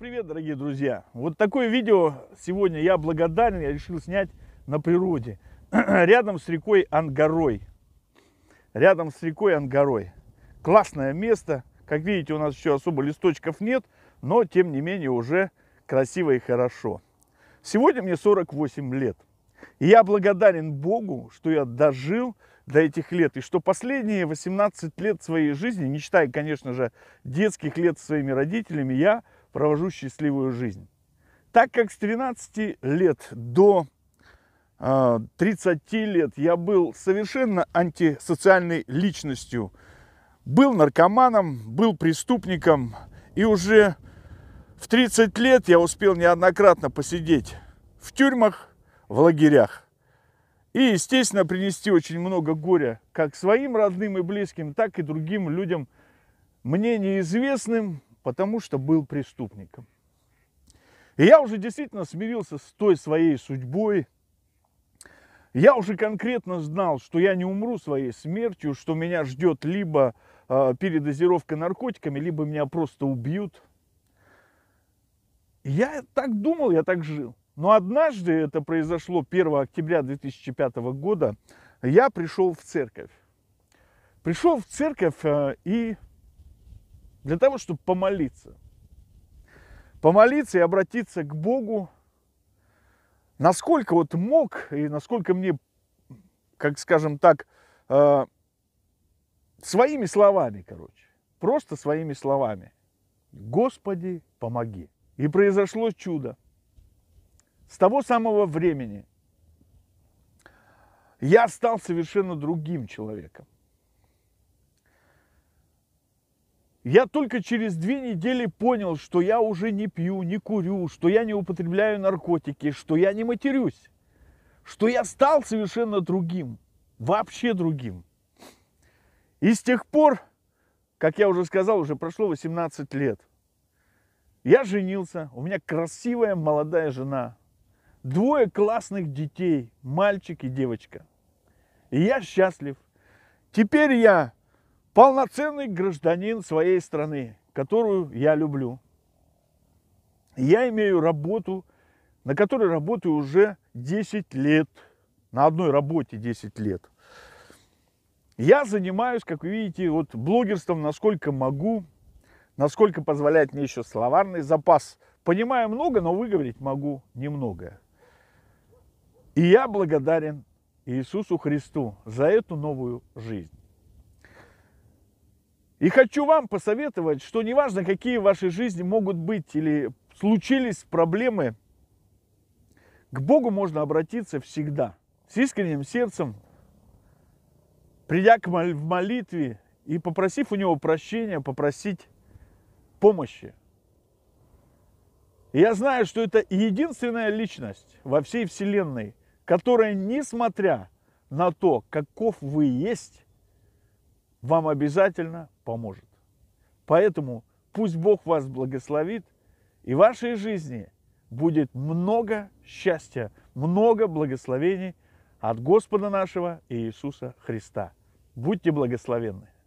привет, дорогие друзья! Вот такое видео сегодня я благодарен, я решил снять на природе. рядом с рекой Ангарой. Рядом с рекой Ангарой. Классное место. Как видите, у нас еще особо листочков нет, но тем не менее уже красиво и хорошо. Сегодня мне 48 лет. И я благодарен Богу, что я дожил до этих лет. И что последние 18 лет своей жизни, не считая, конечно же, детских лет своими родителями, я провожу счастливую жизнь. Так как с 13 лет до 30 а, лет я был совершенно антисоциальной личностью. Был наркоманом, был преступником. И уже в 30 лет я успел неоднократно посидеть в тюрьмах, в лагерях. И, естественно, принести очень много горя как своим родным и близким, так и другим людям, мне неизвестным, потому что был преступником. И я уже действительно смирился с той своей судьбой. Я уже конкретно знал, что я не умру своей смертью, что меня ждет либо э, передозировка наркотиками, либо меня просто убьют. Я так думал, я так жил. Но однажды, это произошло 1 октября 2005 года, я пришел в церковь. Пришел в церковь э, и для того, чтобы помолиться. Помолиться и обратиться к Богу. Насколько вот мог и насколько мне, как скажем так, э, своими словами, короче, просто своими словами. Господи, помоги. И произошло чудо. С того самого времени я стал совершенно другим человеком. Я только через две недели понял, что я уже не пью, не курю, что я не употребляю наркотики, что я не матерюсь, что я стал совершенно другим, вообще другим. И с тех пор, как я уже сказал, уже прошло 18 лет. Я женился, у меня красивая молодая жена, двое классных детей, мальчик и девочка. И я счастлив. Теперь я полноценный гражданин своей страны, которую я люблю. Я имею работу, на которой работаю уже 10 лет, на одной работе 10 лет. Я занимаюсь, как вы видите, вот блогерством, насколько могу, насколько позволяет мне еще словарный запас. Понимаю много, но выговорить могу немного. И я благодарен Иисусу Христу за эту новую жизнь. И хочу вам посоветовать, что неважно, какие в вашей жизни могут быть или случились проблемы, к Богу можно обратиться всегда, с искренним сердцем, придя к мол- в молитве и попросив у Него прощения, попросить помощи. И я знаю, что это единственная личность во всей Вселенной, которая, несмотря на то, каков вы есть, вам обязательно поможет. Поэтому пусть Бог вас благословит, и в вашей жизни будет много счастья, много благословений от Господа нашего Иисуса Христа. Будьте благословенны!